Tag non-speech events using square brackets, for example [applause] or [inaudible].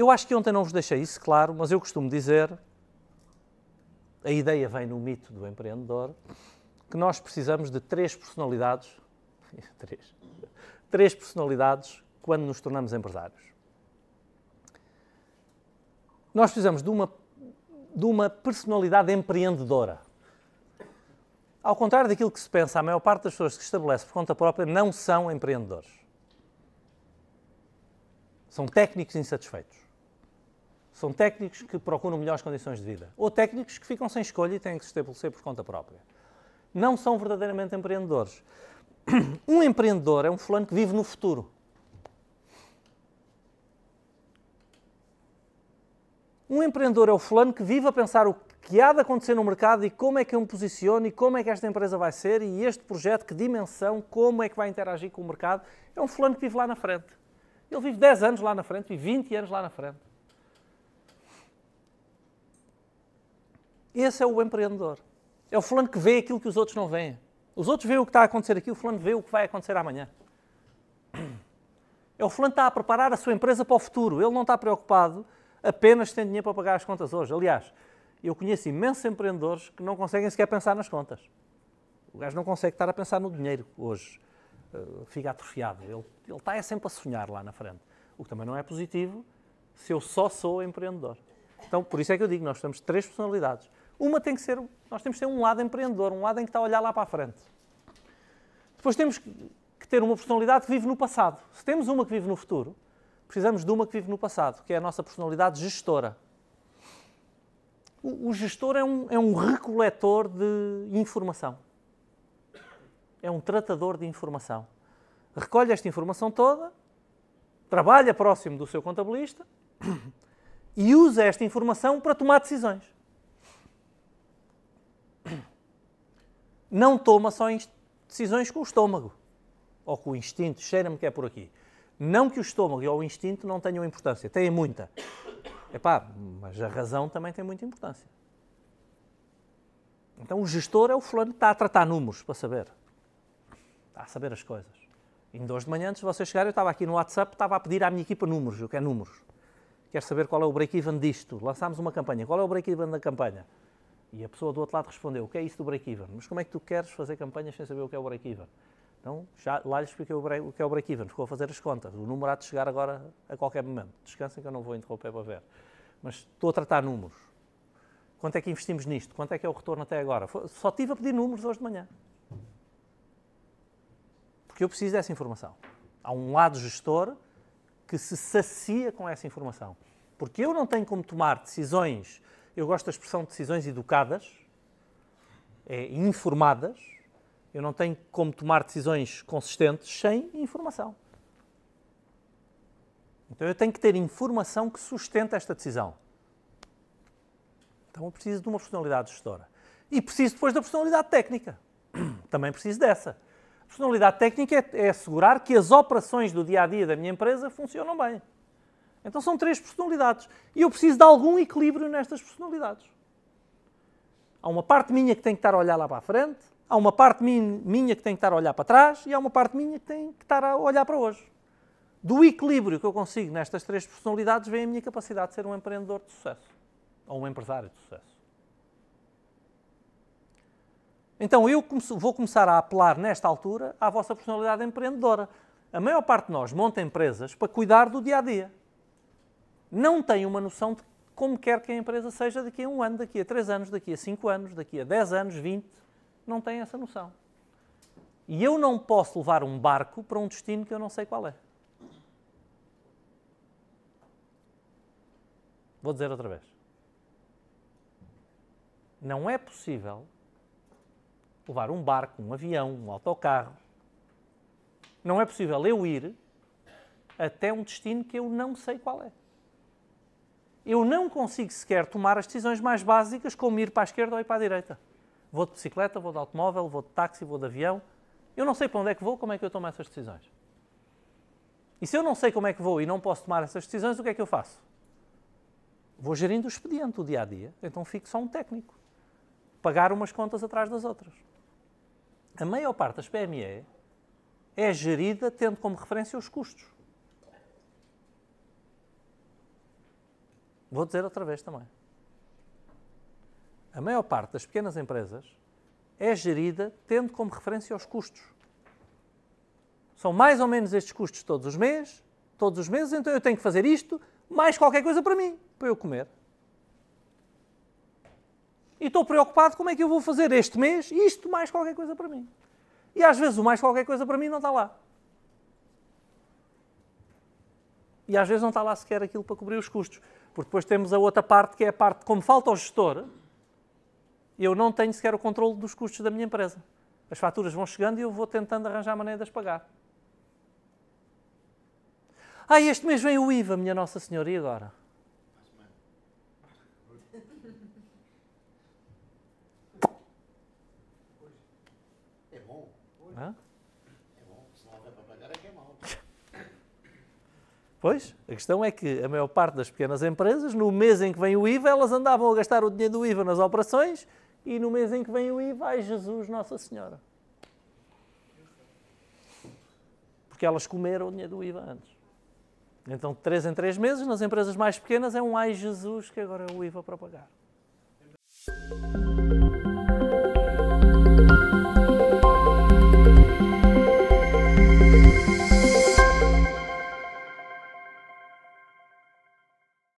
Eu acho que ontem não vos deixei isso claro, mas eu costumo dizer, a ideia vem no mito do empreendedor, que nós precisamos de três personalidades, [laughs] três, três personalidades quando nos tornamos empresários. Nós precisamos de uma, de uma personalidade empreendedora. Ao contrário daquilo que se pensa, a maior parte das pessoas que se estabelece por conta própria não são empreendedores. São técnicos insatisfeitos. São técnicos que procuram melhores condições de vida. Ou técnicos que ficam sem escolha e têm que se estabelecer por conta própria. Não são verdadeiramente empreendedores. [clears throat] Um empreendedor é um fulano que vive no futuro. Um empreendedor é o fulano que vive a pensar o que há de acontecer no mercado e como é que eu me posiciono e como é que esta empresa vai ser e este projeto, que dimensão, como é que vai interagir com o mercado. É um fulano que vive lá na frente. Ele vive 10 anos lá na frente, e 20 anos lá na frente. Esse é o empreendedor. É o fulano que vê aquilo que os outros não veem. Os outros veem o que está a acontecer aqui, o fulano vê o que vai acontecer amanhã. É o fulano que está a preparar a sua empresa para o futuro. Ele não está preocupado apenas tem dinheiro para pagar as contas hoje. Aliás, eu conheço imensos empreendedores que não conseguem sequer pensar nas contas. O gajo não consegue estar a pensar no dinheiro hoje. Uh, fica atrofiado. Ele, ele está é sempre a sonhar lá na frente. O que também não é positivo se eu só sou empreendedor. Então, por isso é que eu digo, nós temos três personalidades. Uma tem que ser, nós temos que ter um lado empreendedor, um lado em que está a olhar lá para a frente. Depois temos que ter uma personalidade que vive no passado. Se temos uma que vive no futuro, precisamos de uma que vive no passado, que é a nossa personalidade gestora. O, o gestor é um, é um recoletor de informação. É um tratador de informação. Recolhe esta informação toda, trabalha próximo do seu contabilista [clears throat] e usa esta informação para tomar decisões. não toma só decisões com o estômago ou com o instinto, cheira-me que é por aqui. Não que o estômago ou o instinto não tenham importância, têm muita. Epá, mas a razão também tem muita importância. Então o gestor é o fulano que está a tratar números para saber. Está a saber as coisas. Em dois de manhã, antes de vocês chegarem, eu estava aqui no WhatsApp, estava a pedir à minha equipa números, eu quero é números. Quero saber qual é o break-even disto. Lançámos uma campanha. Qual é o break-even da campanha? E a pessoa do outro lado respondeu: O que é isso do break-even? Mas como é que tu queres fazer campanhas sem saber o que é o break-even? Então, já, lá lhe expliquei o, que é o break-even, ficou a fazer as contas. O número há de chegar agora a qualquer momento. Descansem que eu não vou interromper para ver. Mas estou a tratar números. Quanto é que investimos nisto? Quanto é que é o retorno até agora? Só estive a pedir números hoje de manhã. Porque eu preciso dessa informação. Há um lado gestor que se sacia com essa informação. Porque eu não tenho como tomar decisões eu gosto da expressão decisões educadas, é, informadas. Eu não tenho como tomar decisões consistentes sem informação. Então eu tenho que ter informação que sustenta esta decisão. Então eu preciso de uma personalidade gestora. E preciso depois da personalidade técnica. [clears throat] Também preciso dessa. A personalidade técnica é, é assegurar que as operações do dia a dia da minha empresa funcionam bem. Então são três personalidades. E eu preciso de algum equilíbrio nestas personalidades. Há uma parte minha que tem que estar a olhar lá para a frente, há uma parte minha que tem que estar a olhar para trás e há uma parte minha que tem que estar a olhar para hoje. Do equilíbrio que eu consigo nestas três personalidades vem a minha capacidade de ser um empreendedor de sucesso ou um empresário de sucesso. Então eu vou começar a apelar nesta altura à vossa personalidade empreendedora. A maior parte de nós monta empresas para cuidar do dia a dia não tem uma noção de como quer que a empresa seja daqui a um ano, daqui a três anos, daqui a cinco anos, daqui a dez anos, vinte, não tem essa noção. E eu não posso levar um barco para um destino que eu não sei qual é. Vou dizer outra vez. Não é possível levar um barco, um avião, um autocarro. Não é possível eu ir até um destino que eu não sei qual é eu não consigo sequer tomar as decisões mais básicas, como ir para a esquerda ou ir para a direita. Vou de bicicleta, vou de automóvel, vou de táxi, vou de avião. Eu não sei para onde é que vou, como é que eu tomo essas decisões. E se eu não sei como é que vou e não posso tomar essas decisões, o que é que eu faço? Vou gerindo o expediente do dia a dia, então fico só um técnico. Pagar umas contas atrás das outras. A maior parte das PME é gerida tendo como referência os custos. Vou dizer outra vez também. A maior parte das pequenas empresas é gerida tendo como referência os custos. São mais ou menos estes custos todos os meses, todos os meses, então eu tenho que fazer isto, mais qualquer coisa para mim, para eu comer. E estou preocupado como é que eu vou fazer este mês isto mais qualquer coisa para mim. E às vezes o mais qualquer coisa para mim não está lá. e às vezes não está lá sequer aquilo para cobrir os custos. Porque depois temos a outra parte, que é a parte, como falta ao gestor, eu não tenho sequer o controle dos custos da minha empresa. As faturas vão chegando e eu vou tentando arranjar maneira de as pagar. Ah, este mês vem o IVA, minha Nossa Senhora, e agora? Pois, a questão é que a maior parte das pequenas empresas, no mês em que vem o IVA, elas andavam a gastar o dinheiro do IVA nas operações e no mês em que vem o IVA, ai Jesus, Nossa Senhora. Porque elas comeram o dinheiro do IVA antes. Então, de 3 em 3 meses, nas empresas mais pequenas, é um ai Jesus que agora é o IVA para pagar.